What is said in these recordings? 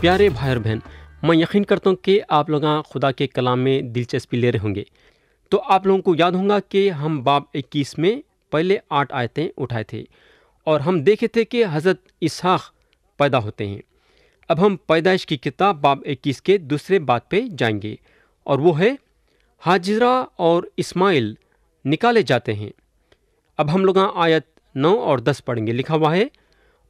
प्यारे भाई और बहन मैं यकीन करता हूँ कि आप लोग खुदा के कलाम में दिलचस्पी ले रहे होंगे तो आप लोगों को याद होगा कि हम बाब 21 में पहले आठ आयतें उठाए थे और हम देखे थे कि हज़रत इसहाक पैदा होते हैं अब हम पैदाइश की किताब बाब 21 के दूसरे बात पे जाएंगे और वो है हाजिरा और इस्माइल निकाले जाते हैं अब हम लोग आयत नौ और दस पढ़ेंगे लिखा हुआ है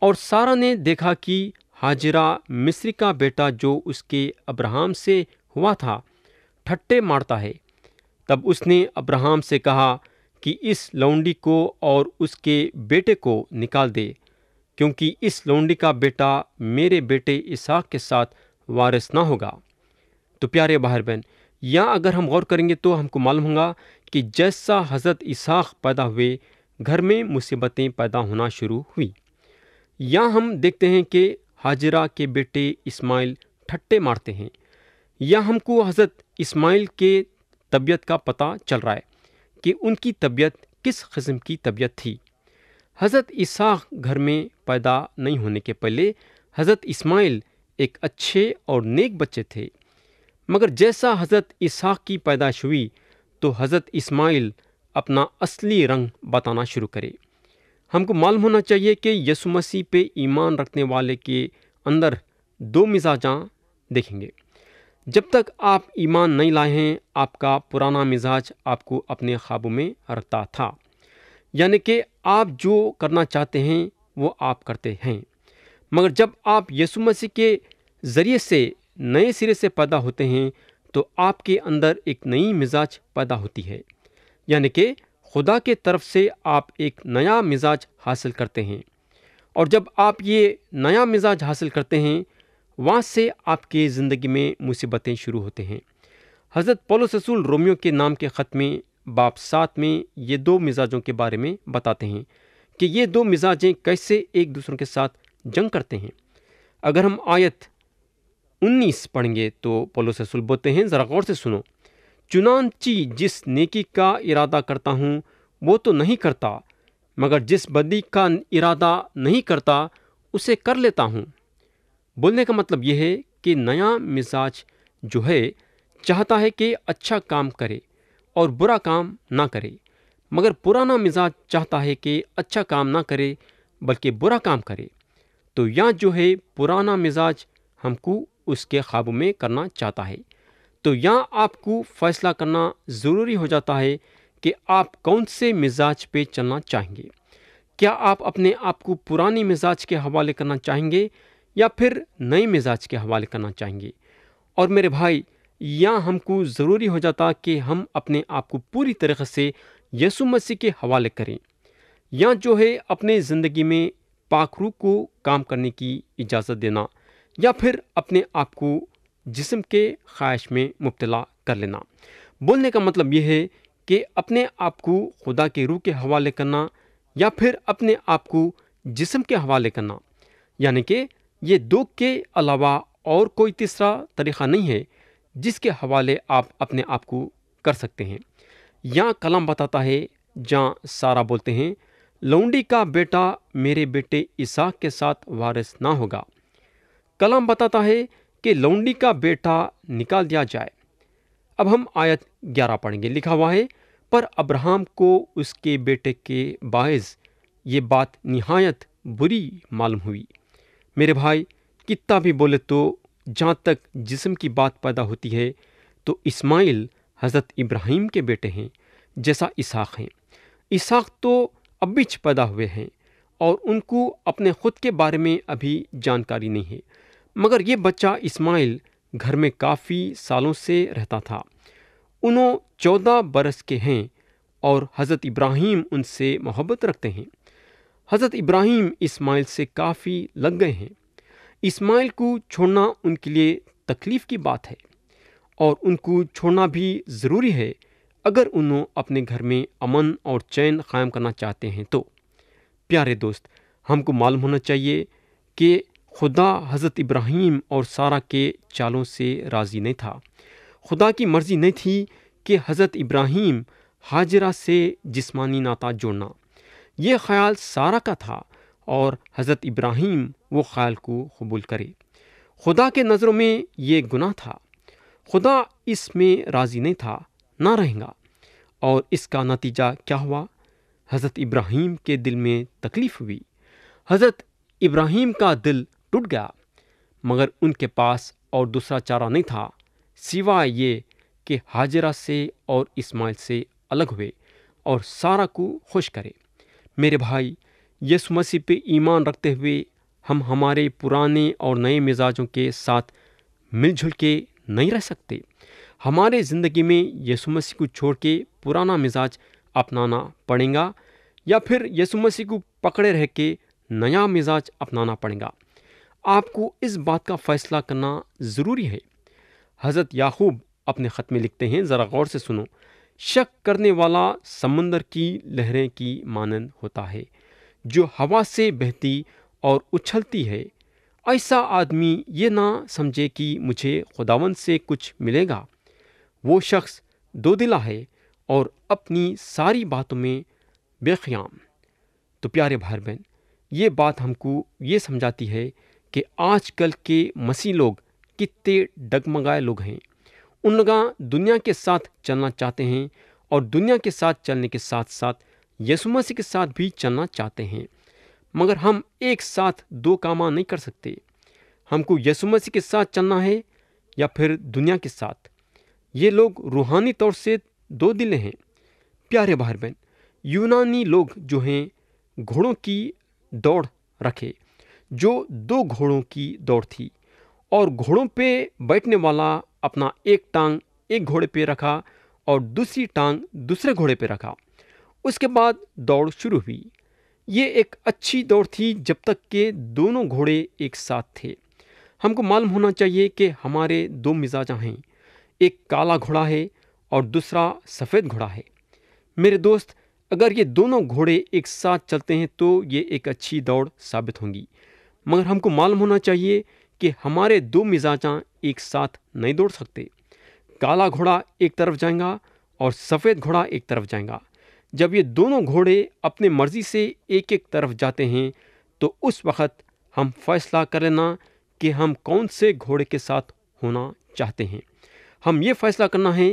और सारा ने देखा कि हाजिरा मिस्र का बेटा जो उसके अब्राहम से हुआ था ठट्टे मारता है तब उसने अब्राहम से कहा कि इस लौंडी को और उसके बेटे को निकाल दे क्योंकि इस लौंडी का बेटा मेरे बेटे इसहाक के साथ वारिस ना होगा तो प्यारे बाहर बहन या अगर हम गौर करेंगे तो हमको मालूम होगा कि जैसा हज़रत इसहाक पैदा हुए घर में मुसीबतें पैदा होना शुरू हुई या हम देखते हैं कि हाजरा के बेटे इस्माइल ठट्टे मारते हैं या हमको हज़रत इस्माइल के तबीयत का पता चल रहा है कि उनकी तबीयत किस किस्म की तबीयत थी हज़रत इसाक घर में पैदा नहीं होने के पहले हज़रत इस्माइल एक अच्छे और नेक बच्चे थे मगर जैसा हज़रत इसाक की पैदाश हुई तो हज़रत इस्माइल अपना असली रंग बताना शुरू करे हमको मालूम होना चाहिए कि यसु मसीह पे ईमान रखने वाले के अंदर दो मिजाजा देखेंगे जब तक आप ईमान नहीं लाए हैं आपका पुराना मिजाज आपको अपने ख्वाबों में रखता था यानी कि आप जो करना चाहते हैं वो आप करते हैं मगर जब आप यसु मसीह के ज़रिए से नए सिरे से पैदा होते हैं तो आपके अंदर एक नई मिजाज पैदा होती है यानी कि खुदा के तरफ से आप एक नया मिजाज हासिल करते हैं और जब आप ये नया मिजाज हासिल करते हैं वहाँ से आपके ज़िंदगी में मुसीबतें शुरू होते हैं हज़रत पौलुस रसूल रोमियो के नाम के ख़त में बाप सात में ये दो मिजाजों के बारे में बताते हैं कि ये दो मिजाजें कैसे एक दूसरों के साथ जंग करते हैं अगर हम आयत 19 पढ़ेंगे तो पौलुस रसूल बोलते हैं ज़रा गौर से सुनो चुनानची जिस नेकी का इरादा करता हूँ वो तो नहीं करता मगर जिस बदी का इरादा नहीं करता उसे कर लेता हूँ बोलने का मतलब यह है कि नया मिजाज जो है चाहता है कि अच्छा काम करे और बुरा काम ना करे मगर पुराना मिजाज चाहता है कि अच्छा काम ना करे बल्कि बुरा काम करे तो यहाँ जो है पुराना मिजाज हमको उसके ख्वाब में करना चाहता है तो यहाँ आपको फैसला करना ज़रूरी हो जाता है कि आप कौन से मिजाज पे चलना चाहेंगे क्या आप अपने आप को पुरानी मिजाज के हवाले करना चाहेंगे या फिर नए मिजाज के हवाले करना चाहेंगे और मेरे भाई यहाँ हमको ज़रूरी हो जाता कि हम अपने आप को पूरी तरह से यसु मसीह के हवाले करें या जो है अपने ज़िंदगी में पाखरू को काम करने की इजाज़त देना या फिर अपने आप को जिसम के ख्वाहिश में मुबतला कर लेना बोलने का मतलब यह है कि अपने आप को खुदा के रूह के हवाले करना या फिर अपने आप को जिसम के हवाले करना यानी कि ये दो के अलावा और कोई तीसरा तरीक़ा नहीं है जिसके हवाले आप अपने आप को कर सकते हैं या कलम बताता है जहाँ सारा बोलते हैं लौंडी का बेटा मेरे बेटे इसाक के साथ वारिस ना होगा कलम बताता है कि लौंडी का बेटा निकाल दिया जाए अब हम आयत ग्यारह पढ़ेंगे लिखा हुआ है पर अब्राहम को उसके बेटे के बायस ये बात नहायत बुरी मालूम हुई मेरे भाई कितना भी बोले तो जहाँ तक जिस्म की बात पैदा होती है तो इस्माइल हज़रत इब्राहिम के बेटे हैं जैसा इसाक हैं इसाक तो अबिच पैदा हुए हैं और उनको अपने ख़ुद के बारे में अभी जानकारी नहीं है मगर ये बच्चा इस्माइल घर में काफ़ी सालों से रहता था उन्हों चौदह बरस के हैं और हज़रत इब्राहिम उनसे मोहब्बत रखते हैं हज़रत इब्राहिम इस्माइल से काफ़ी लग गए हैं इस्माइल को छोड़ना उनके लिए तकलीफ़ की बात है और उनको छोड़ना भी ज़रूरी है अगर उन्हों अपने घर में अमन और चैन कायम करना चाहते हैं तो प्यारे दोस्त हमको मालूम होना चाहिए कि खुदा हज़रत इब्राहिम और सारा के चालों से राज़ी नहीं था खुदा की मर्ज़ी नहीं थी कि हज़रत इब्राहिम हाजरा से जिस्मानी नाता जोड़ना ये ख्याल सारा का था और हज़रत इब्राहिम वो ख्याल को कबूल करे खुदा के नज़रों में ये गुनाह था खुदा इसमें राज़ी नहीं था ना रहेगा और इसका नतीजा क्या हुआ हज़रत इब्राहिम के दिल में तकलीफ़ हुई हज़रत इब्राहिम का दिल टूट गया मगर उनके पास और दूसरा चारा नहीं था सिवाय ये कि हाजरा से और इस्माइल से अलग हुए और सारा को खुश करे मेरे भाई यसु मसीह पे ईमान रखते हुए हम हमारे पुराने और नए मिजाजों के साथ मिलजुल के नहीं रह सकते हमारे ज़िंदगी में यसु मसीह को छोड़ के पुराना मिजाज अपनाना पड़ेगा या फिर यसु मसीह को पकड़े रह के नया मिजाज अपनाना पड़ेगा आपको इस बात का फ़ैसला करना ज़रूरी है हज़रत याकूब अपने ख़त में लिखते हैं ज़रा गौर से सुनो शक करने वाला समंदर की लहरें की मानंद होता है जो हवा से बहती और उछलती है ऐसा आदमी ये ना समझे कि मुझे खुदावन से कुछ मिलेगा वो शख्स दो दिला है और अपनी सारी बातों में बेख्याम तो प्यारे भाई बहन ये बात हमको ये समझाती है कि आजकल के मसीह लोग कितने डगमगाए लोग हैं उन लोग दुनिया के साथ चलना चाहते हैं और दुनिया के साथ चलने के साथ साथ यसु मसीह के साथ भी चलना चाहते हैं मगर हम एक साथ दो कामा नहीं कर सकते हमको यसु मसीह के साथ चलना है या फिर दुनिया के साथ ये लोग रूहानी तौर से दो दिले हैं प्यारे भाई बहन यूनानी लोग जो हैं घोड़ों की दौड़ रखे जो दो घोड़ों की दौड़ थी और घोड़ों पे बैठने वाला अपना एक टांग एक घोड़े पे रखा और दूसरी टांग दूसरे घोड़े पे रखा उसके बाद दौड़ शुरू हुई ये एक अच्छी दौड़ थी जब तक के दोनों घोड़े एक साथ थे हमको मालूम होना चाहिए कि हमारे दो मिजाजा हैं एक काला घोड़ा है और दूसरा सफ़ेद घोड़ा है मेरे दोस्त अगर ये दोनों घोड़े एक साथ चलते हैं तो ये एक अच्छी दौड़ साबित होंगी मगर हमको मालूम होना चाहिए कि हमारे दो मिजाजा एक साथ नहीं दौड़ सकते काला घोड़ा एक तरफ जाएगा और सफ़ेद घोड़ा एक तरफ जाएगा जब ये दोनों घोड़े अपने मर्ज़ी से एक एक तरफ जाते हैं तो उस वक़्त हम फैसला कर लेना कि हम कौन से घोड़े के साथ होना चाहते हैं हम ये फैसला करना है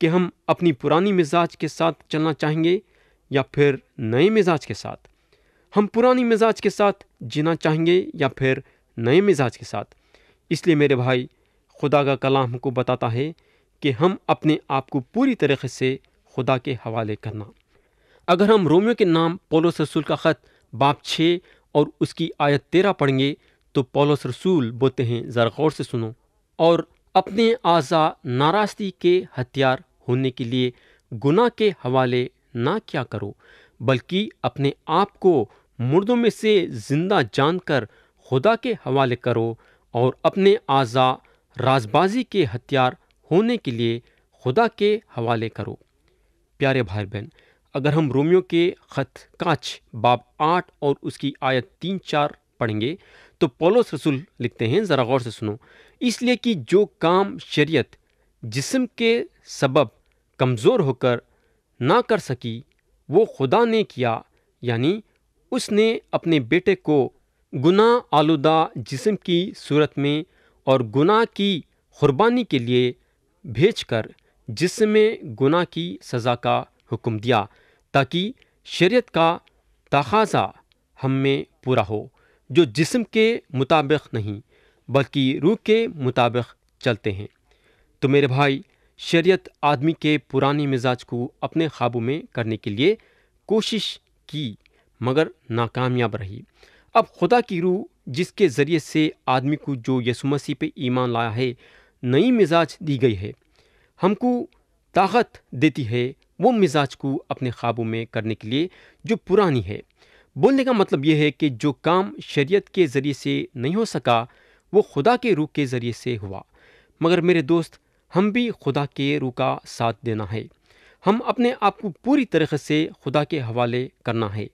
कि हम अपनी पुरानी मिजाज के साथ चलना चाहेंगे या फिर नए मिजाज के साथ हम पुरानी मिजाज के साथ जीना चाहेंगे या फिर नए मिजाज के साथ इसलिए मेरे भाई खुदा का कलाम हमको बताता है कि हम अपने आप को पूरी तरीके से खुदा के हवाले करना अगर हम रोमियो के नाम पोलोस रसूल का ख़त बाप छः और उसकी आयत तेरह पढ़ेंगे तो पोलोस रसूल बोलते हैं ज़रा गौर से सुनो और अपने आज़ा नाराज़गी के हथियार होने के लिए गुना के हवाले ना क्या करो बल्कि अपने आप को मुर्दों में से जिंदा जानकर खुदा के हवाले करो और अपने आज़ा राजबाजी के हथियार होने के लिए खुदा के हवाले करो प्यारे भाई बहन अगर हम रोमियो के खत काच बाब आठ और उसकी आयत तीन चार पढ़ेंगे तो पोलोस रसूल लिखते हैं ज़रा गौर से सुनो इसलिए कि जो काम शरीयत जिस्म के सबब कमज़ोर होकर ना कर सकी वो खुदा ने किया यानी उसने अपने बेटे को गुना आलूदा जिस्म की सूरत में और गुनाह की कुरबानी के लिए भेजकर जिसमें गुना की सज़ा का हुक्म दिया ताकि शरीयत का तखाज़ा हम में पूरा हो जो जिस्म के मुताबिक नहीं बल्कि रूह के मुताबिक चलते हैं तो मेरे भाई शरीयत आदमी के पुराने मिजाज को अपने काबू में करने के लिए कोशिश की मगर नाकामयाब रही अब खुदा की रूह जिसके ज़रिए से आदमी को जो यसु मसीह पे ईमान लाया है नई मिजाज दी गई है हमको ताकत देती है वो मिजाज को अपने ख्वाबों में करने के लिए जो पुरानी है बोलने का मतलब यह है कि जो काम शरीयत के ज़रिए से नहीं हो सका वो खुदा के रूह के ज़रिए से हुआ मगर मेरे दोस्त हम भी खुदा के रूह का साथ देना है हम अपने आप को पूरी तरीके से खुदा के हवाले करना है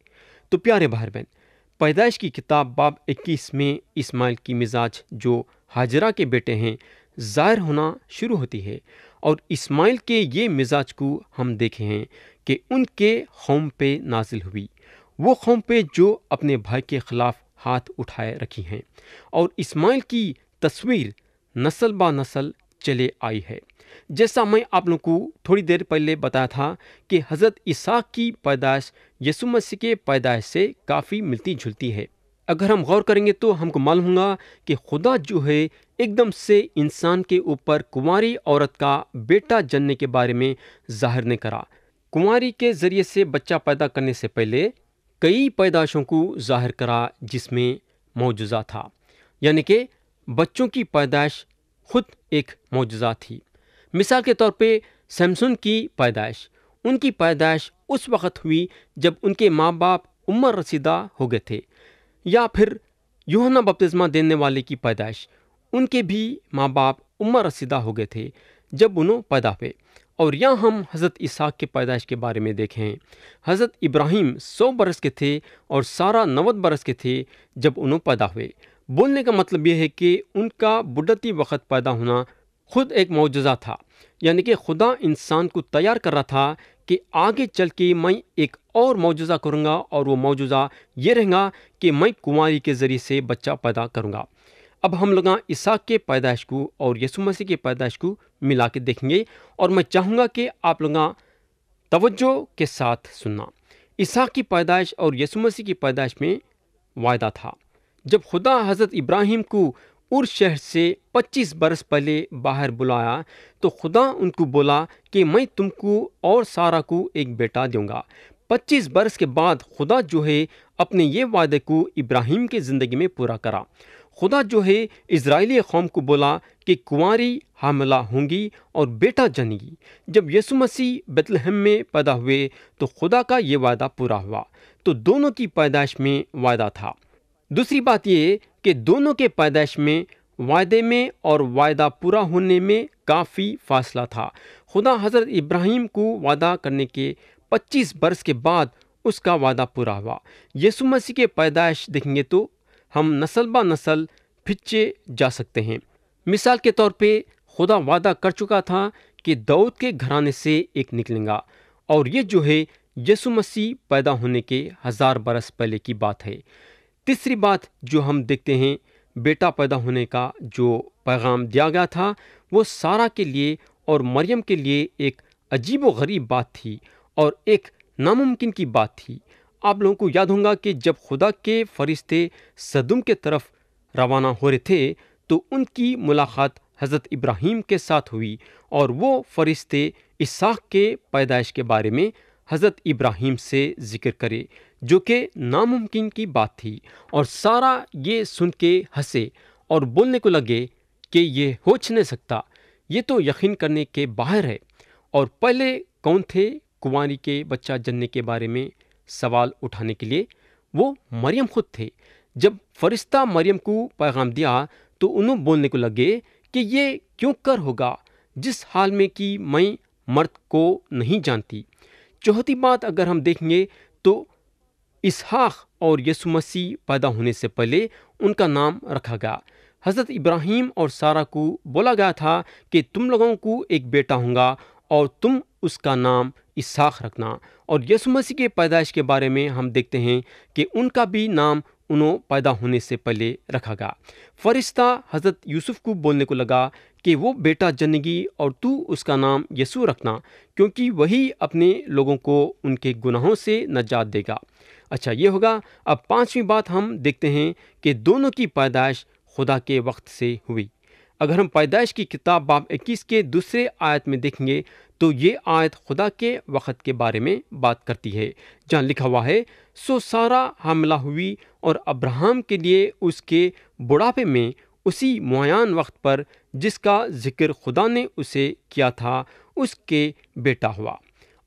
तो प्यारे भाई बहन पैदाइश की किताब बाब 21 में इस्माइल की मिजाज जो हाजरा के बेटे हैं ज़ाहिर होना शुरू होती है और इस्माइल के ये मिजाज को हम देखे हैं कि उनके कौम पे नाजिल हुई वो कौम पे जो अपने भाई के ख़िलाफ़ हाथ उठाए रखी हैं और इस्माइल की तस्वीर नस्ल बा नस्ल चले आई है जैसा मैं आप लोग को थोड़ी देर पहले बताया था कि हज़रत ईसा की पैदाइश यसु मसीह के पैदाइश से काफ़ी मिलती जुलती है अगर हम गौर करेंगे तो हमको मालूम होगा कि खुदा जो है एकदम से इंसान के ऊपर कुंवारी औरत का बेटा जनने के बारे में जाहिर नहीं करा कुमारी के ज़रिए से बच्चा पैदा करने से पहले कई पैदाशों को जाहिर करा जिसमें मौजूदा था यानी कि बच्चों की पैदाइश खुद एक मौजूदा थी मिसाल के तौर पे सैमसन की पैदाइश उनकी पैदाइश उस वक़्त हुई जब उनके माँ बाप उम्र रसीदा हो गए थे या फिर यूहना बपतिस्मा देने वाले की पैदाइश उनके भी माँ बाप उम्र रसीदा हो गए थे जब उन्हों पैदा हुए और यहाँ हम हज़रत इसाक के पैदाइश के बारे में देखें हज़रत इब्राहिम सौ बरस के थे और सारा नव बरस के थे जब उन्हों पैदा हुए बोलने का मतलब यह है कि उनका बुढ़ती वक़्त पैदा होना खुद एक मुजजा था यानी कि खुदा इंसान को तैयार कर रहा था कि आगे चल के मैं एक और मुजजा करूँगा और वह मुजजा ये रहेगा कि मैं कुमारी के ज़रिए से बच्चा पैदा करूँगा अब हम लोग ईसा के पैदाइश को और यसु मसीह के पैदाइश को मिला के देखेंगे और मैं चाहूँगा कि आप लोग तवज्जो के साथ सुनना ईसा की पैदाइश और यसु मसीह की पैदाइश में वायदा था जब खुदा हज़रत इब्राहिम को उर शहर से 25 बरस पहले बाहर बुलाया तो खुदा उनको बोला कि मैं तुमको और सारा को एक बेटा दूंगा 25 बरस के बाद खुदा जो है अपने ये वादे को इब्राहिम के ज़िंदगी में पूरा करा खुदा जो है इसराइली कौम को बोला कि कुंवारी हामला होंगी और बेटा जनेगी जब यसु मसीह बतलहम में पैदा हुए तो खुदा का ये वादा पूरा हुआ तो दोनों की पैदाइश में वादा था दूसरी बात यह कि दोनों के पैदाइश में वायदे में और वायदा पूरा होने में काफ़ी फासला था खुदा हज़रत इब्राहिम को वादा करने के 25 बरस के बाद उसका वादा पूरा हुआ यसु मसीह के पैदाइश देखेंगे तो हम नस्ल ब नस्ल फिचे जा सकते हैं मिसाल के तौर पे खुदा वादा कर चुका था कि दाऊद के घराने से एक निकलेगा और ये जो है यसु मसीह पैदा होने के हज़ार बरस पहले की बात है तीसरी बात जो हम देखते हैं बेटा पैदा होने का जो पैगाम दिया गया था वो सारा के लिए और मरियम के लिए एक अजीब व गरीब बात थी और एक नामुमकिन की बात थी आप लोगों को याद होगा कि जब खुदा के फरिश्ते सदुम के तरफ रवाना हो रहे थे तो उनकी मुलाकात हज़रत इब्राहीम के साथ हुई और वो फरिश्ते इसाक के पैदाइश के बारे में हज़रत इब्राहिम से ज़िक्र करे जो कि नामुमकिन की बात थी और सारा ये सुन के हंसे और बोलने को लगे कि ये होच नहीं सकता ये तो यकीन करने के बाहर है और पहले कौन थे कुंवारी के बच्चा जनने के बारे में सवाल उठाने के लिए वो मरियम खुद थे जब फरिश्ता मरियम को पैगाम दिया तो उन्होंने बोलने को लगे कि ये क्यों कर होगा जिस हाल में कि मैं मर्द को नहीं जानती चौथी बात अगर हम देखेंगे तो इसहाक और यसु मसीह पैदा होने से पहले उनका नाम रखा गया हज़रत इब्राहिम और सारा को बोला गया था कि तुम लोगों को एक बेटा होगा और तुम उसका नाम इसहाक रखना और यसु मसीह के पैदाइश के बारे में हम देखते हैं कि उनका भी नाम उन्हों पैदा होने से पहले रखा गया फरिश्ता हजरत यूसुफ को बोलने को लगा कि वो बेटा जनेगी और तू उसका नाम यसु रखना क्योंकि वही अपने लोगों को उनके गुनाहों से नजात देगा अच्छा ये होगा अब पांचवी बात हम देखते हैं कि दोनों की पैदाइश खुदा के वक्त से हुई अगर हम पैदाइश की किताब बाब इक्कीस के दूसरे आयत में देखेंगे तो ये आयत खुदा के वक़्त के बारे में बात करती है जहाँ लिखा हुआ है सो सारा हमला हुई और अब्राहम के लिए उसके बुढ़ापे में उसी मुआन वक्त पर जिसका जिक्र खुदा ने उसे किया था उसके बेटा हुआ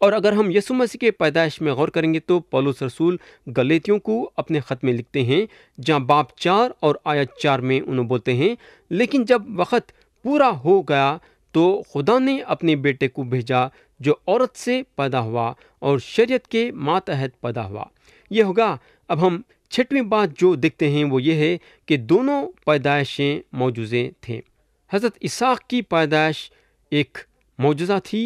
और अगर हम यसु मसीह के पैदाइश में गौर करेंगे तो पलोस रसूल गलेतियों को अपने ख़त में लिखते हैं जहाँ बाप चार और आयत चार में उन्होंने बोलते हैं लेकिन जब वक़्त पूरा हो गया तो खुदा ने अपने बेटे को भेजा जो औरत से पैदा हुआ और शरीयत के मातहत पैदा हुआ यह होगा अब हम छठवीं बात जो देखते हैं वो ये है कि दोनों पैदाइशें मौजूदें थे हज़रत इसाक की पैदाइश एक मौजूदा थी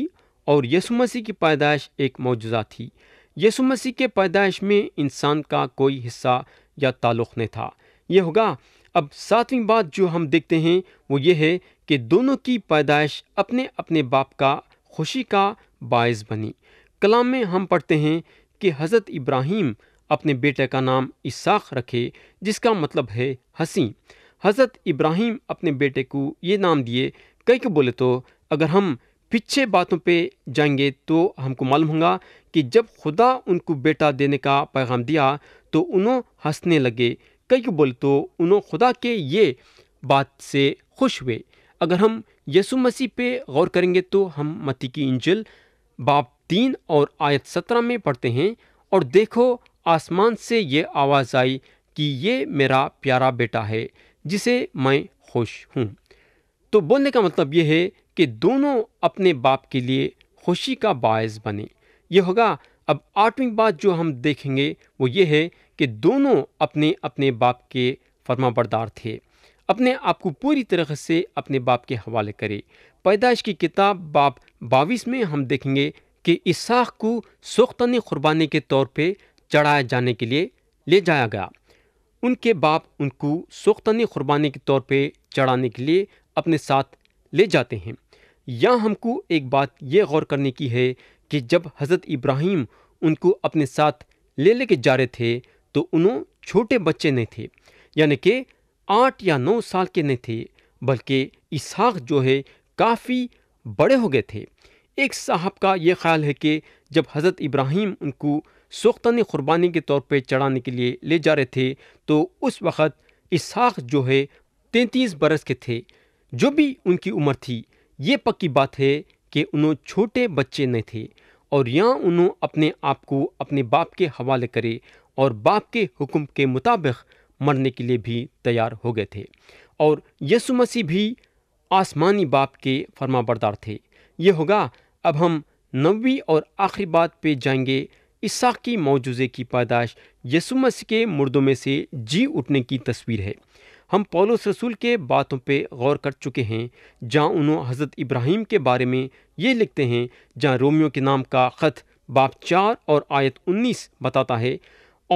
और यसु मसीह की पैदाइश एक मौजूदा थी यसु मसीह के पैदाइश में इंसान का कोई हिस्सा या ताल्लुक़ नहीं था यह होगा अब सातवीं बात जो हम देखते हैं वो ये है कि दोनों की पैदाइश अपने अपने बाप का खुशी का बायस बनी कलाम में हम पढ़ते हैं कि हज़रत इब्राहिम अपने बेटे का नाम इसाक रखे जिसका मतलब है हंसी हज़रत इब्राहिम अपने बेटे को ये नाम दिए कई को बोले तो अगर हम पीछे बातों पे जाएंगे तो हमको मालूम होगा कि जब खुदा उनको बेटा देने का पैगाम दिया तो उन्हों हंसने लगे कई को बोले तो उन्हों खुदा के ये बात से खुश हुए अगर हम यसु मसीह पे गौर करेंगे तो हम मती की इंजल बाप तीन और आयत सत्रह में पढ़ते हैं और देखो आसमान से ये आवाज़ आई कि ये मेरा प्यारा बेटा है जिसे मैं खुश हूँ तो बोलने का मतलब ये है कि दोनों अपने बाप के लिए खुशी का बायस बने ये होगा अब आठवीं बात जो हम देखेंगे वो ये है कि दोनों अपने अपने बाप के फर्माबरदार थे अपने आप को पूरी तरह से अपने बाप के हवाले करे पैदाइश की किताब बाप बाईस में हम देखेंगे कि इसहाक को सोख्तनी कुर्बानी के तौर पे चढ़ाए जाने के लिए ले जाया गया उनके बाप उनको सोख्तनी कुर्बानी के तौर पे चढ़ाने के लिए अपने साथ ले जाते हैं यहाँ हमको एक बात ये गौर करने की है कि जब हज़रत इब्राहिम उनको अपने साथ ले लेके जा रहे थे तो उन्होंने छोटे बच्चे नहीं थे यानी कि आठ या नौ साल के नहीं थे बल्कि इसहाक जो है काफ़ी बड़े हो गए थे एक साहब का ये ख्याल है कि जब हज़रत इब्राहिम उनको सोख्तान क़ुरबानी के तौर पर चढ़ाने के लिए ले जा रहे थे तो उस वक़्त इसहाक जो है तैंतीस बरस के थे जो भी उनकी उम्र थी ये पक्की बात है कि उन्होंने छोटे बच्चे नहीं थे और यहाँ उन्होंने अपने आप को अपने बाप के हवाले करे और बाप के हुक्म के मुताबिक मरने के लिए भी तैयार हो गए थे और यसु मसीह भी आसमानी बाप के फरमाबरदार थे ये होगा अब हम नवी और आखिरी बात पे जाएंगे ईसा की मौजूदे की पैदाश यसु मसीह के मुर्दों में से जी उठने की तस्वीर है हम पौलो रसूल के बातों पे गौर कर चुके हैं जहाँ उन्होंने हज़रत इब्राहिम के बारे में ये लिखते हैं जहाँ रोमियो के नाम का ख़त बाप चार और आयत उन्नीस बताता है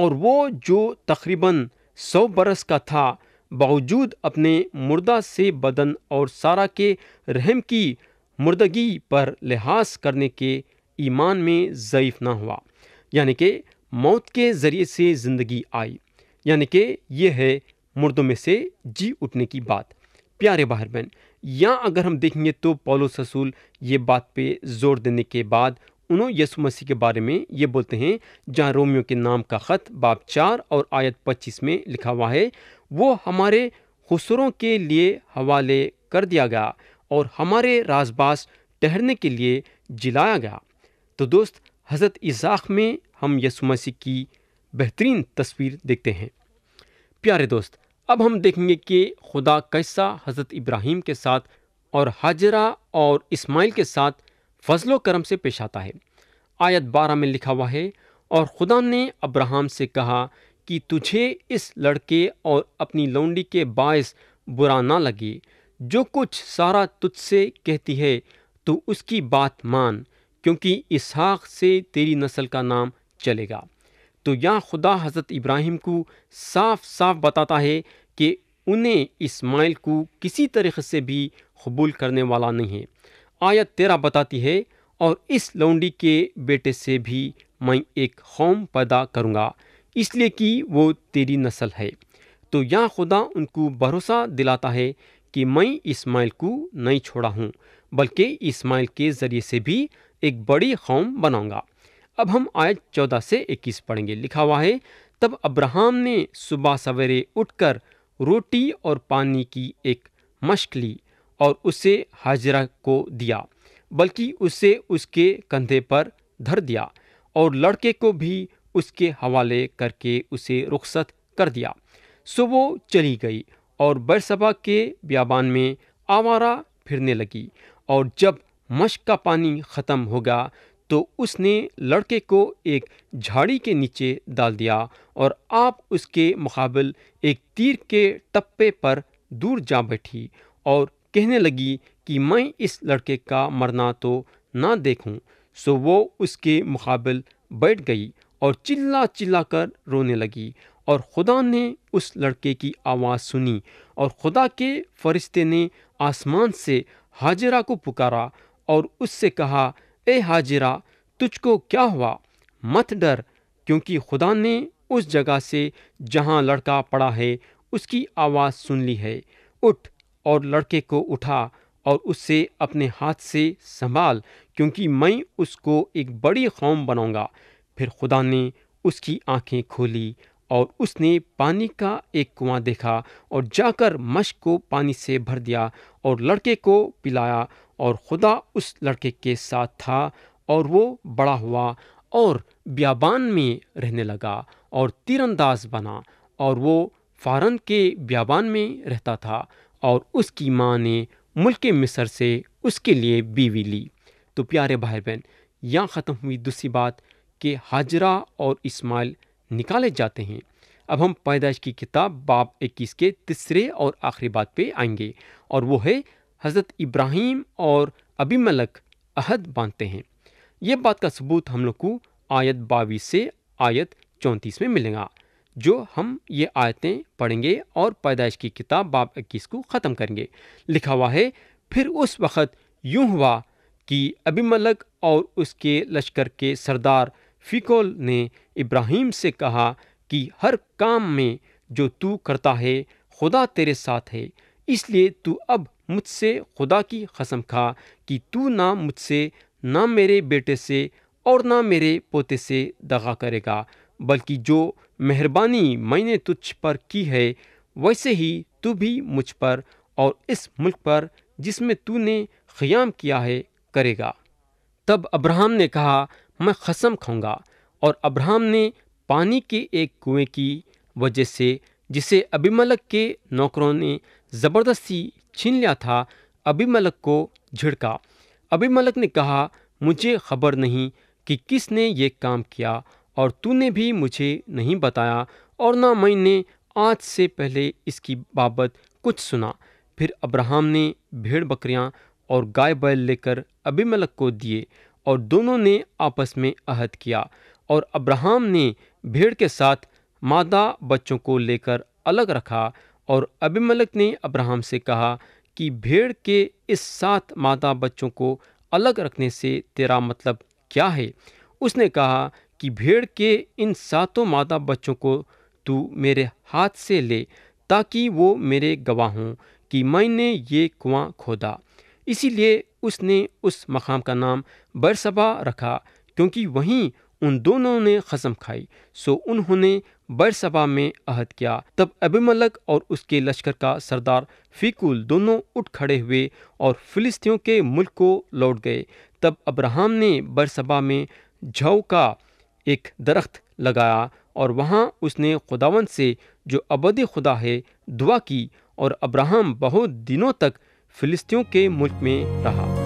और वो जो तकरीबन सौ बरस का था बावजूद अपने मुर्दा से बदन और सारा के रहम की मुर्दगी पर लिहाज करने के ईमान में ज़यीफ़ ना हुआ यानी कि मौत के ज़रिए से ज़िंदगी आई यानी कि यह है मुर्दों में से जी उठने की बात प्यारे बाहर बहन या अगर हम देखेंगे तो पोलो ससूल ये बात पे जोर देने के बाद उन्होंने यसु मसीह के बारे में ये बोलते हैं जहाँ रोमियो के नाम का ख़त बाप चार और आयत पच्चीस में लिखा हुआ है वो हमारे खुसरों के लिए हवाले कर दिया गया और हमारे राजबास ठहरने के लिए जिलाया गया तो दोस्त हज़रत इज़ाक में हम यसु मसीह की बेहतरीन तस्वीर देखते हैं प्यारे दोस्त अब हम देखेंगे कि खुदा कैसा हज़रत इब्राहिम के साथ और हाजरा और इस्माइल के साथ फजलो करम से पेश आता है आयत बारह में लिखा हुआ है और खुदा ने अब्राहम से कहा कि तुझे इस लड़के और अपनी लौंडी के बायस बुरा ना लगे जो कुछ सारा तुझसे कहती है तो उसकी बात मान क्योंकि इसहाक से तेरी नस्ल का नाम चलेगा तो यह खुदा हज़रत इब्राहिम को साफ साफ बताता है कि उन्हें इस्माइल को किसी तरीके से भी कबूल करने वाला नहीं है आयत तेरा बताती है और इस लौंडी के बेटे से भी मैं एक कौम पैदा करूँगा इसलिए कि वो तेरी नस्ल है तो यह खुदा उनको भरोसा दिलाता है कि मैं इस्माइल को नहीं छोड़ा हूँ बल्कि इस्माइल के ज़रिए से भी एक बड़ी कौम बनाऊँगा अब हम आयत चौदह से इक्कीस पढ़ेंगे लिखा हुआ है तब अब्राहम ने सुबह सवेरे उठकर रोटी और पानी की एक मश्क ली और उसे हाजरा को दिया बल्कि उसे उसके कंधे पर धर दिया और लड़के को भी उसके हवाले करके उसे रुखसत कर दिया सो वो चली गई और बरसभा के ब्याबान में आवारा फिरने लगी और जब मश का पानी ख़त्म हो गया तो उसने लड़के को एक झाड़ी के नीचे डाल दिया और आप उसके मुकाबल एक तीर के टप्पे पर दूर जा बैठी और कहने लगी कि मैं इस लड़के का मरना तो ना देखूं, सो वो उसके मुकाबल बैठ गई और चिल्ला चिल्ला कर रोने लगी और खुदा ने उस लड़के की आवाज़ सुनी और खुदा के फरिश्ते ने आसमान से हाजिरा को पुकारा और उससे कहा ए हाजिरा तुझको क्या हुआ मत डर क्योंकि खुदा ने उस जगह से जहां लड़का पड़ा है उसकी आवाज़ सुन ली है उठ और लड़के को उठा और उससे अपने हाथ से संभाल क्योंकि मैं उसको एक बड़ी कौम बनाऊंगा फिर खुदा ने उसकी आंखें खोली और उसने पानी का एक कुआं देखा और जाकर मश को पानी से भर दिया और लड़के को पिलाया और खुदा उस लड़के के साथ था और वो बड़ा हुआ और ब्याबान में रहने लगा और तीरंदाज बना और वो फारन के ब्याबान में रहता था और उसकी माँ ने मुल्क मिसर से उसके लिए बीवी ली तो प्यारे भाई बहन यहाँ ख़त्म हुई दूसरी बात कि हाजरा और इस्माइल निकाले जाते हैं अब हम पैदाइश की किताब बाप 21 के तीसरे और आखिरी बात पे आएंगे और वो है हज़रत इब्राहिम और मलक अहद बांधते हैं ये बात का सबूत हम लोग को आयत बावीस से आयत चौंतीस में मिलेगा जो हम ये आयतें पढ़ेंगे और पैदाइश की किताब बाब इक्कीस को ख़त्म करेंगे लिखा हुआ है फिर उस वक़्त यूं हुआ कि अभिमलक और उसके लश्कर के सरदार फ़िकोल ने इब्राहिम से कहा कि हर काम में जो तू करता है खुदा तेरे साथ है इसलिए तू अब मुझसे खुदा की कसम खा कि तू ना मुझसे ना मेरे बेटे से और ना मेरे पोते से दगा करेगा बल्कि जो मेहरबानी मैंने तुझ पर की है वैसे ही तू भी मुझ पर और इस मुल्क पर जिसमें तूने क़याम किया है करेगा तब अब्राहम ने कहा मैं खसम खाऊंगा और अब्राहम ने पानी के एक कुएं की वजह से जिसे अभिमलक के नौकरों ने ज़बरदस्ती छीन लिया था अभिमलक को झिड़का अभिमलक ने कहा मुझे खबर नहीं कि किसने ये काम किया और तूने भी मुझे नहीं बताया और न मैंने आज से पहले इसकी बाबत कुछ सुना फिर अब्राहम ने भेड़ बकरियां और गाय बैल लेकर अभिमलक को दिए और दोनों ने आपस में अहद किया और अब्राहम ने भेड़ के साथ मादा बच्चों को लेकर अलग रखा और अभिमलक ने अब्राहम से कहा कि भेड़ के इस सात मादा बच्चों को अलग रखने से तेरा मतलब क्या है उसने कहा कि भेड़ के इन सातों मादा बच्चों को तू मेरे हाथ से ले ताकि वो मेरे गवाह हों कि मैंने ये कुआं खोदा इसीलिए उसने उस मकाम का नाम बरसबा रखा क्योंकि वहीं उन दोनों ने खसम खाई सो उन्होंने बरसबा में अहद किया तब अबिमलक और उसके लश्कर का सरदार फीकुल दोनों उठ खड़े हुए और फिलिस्तियों के मुल्क को लौट गए तब अब्राहम ने बरसबा में झव का एक दरख्त लगाया और वहाँ उसने खुदावन से जो अबद खुदा है दुआ की और अब्राहम बहुत दिनों तक फिलिस्तियों के मुल्क में रहा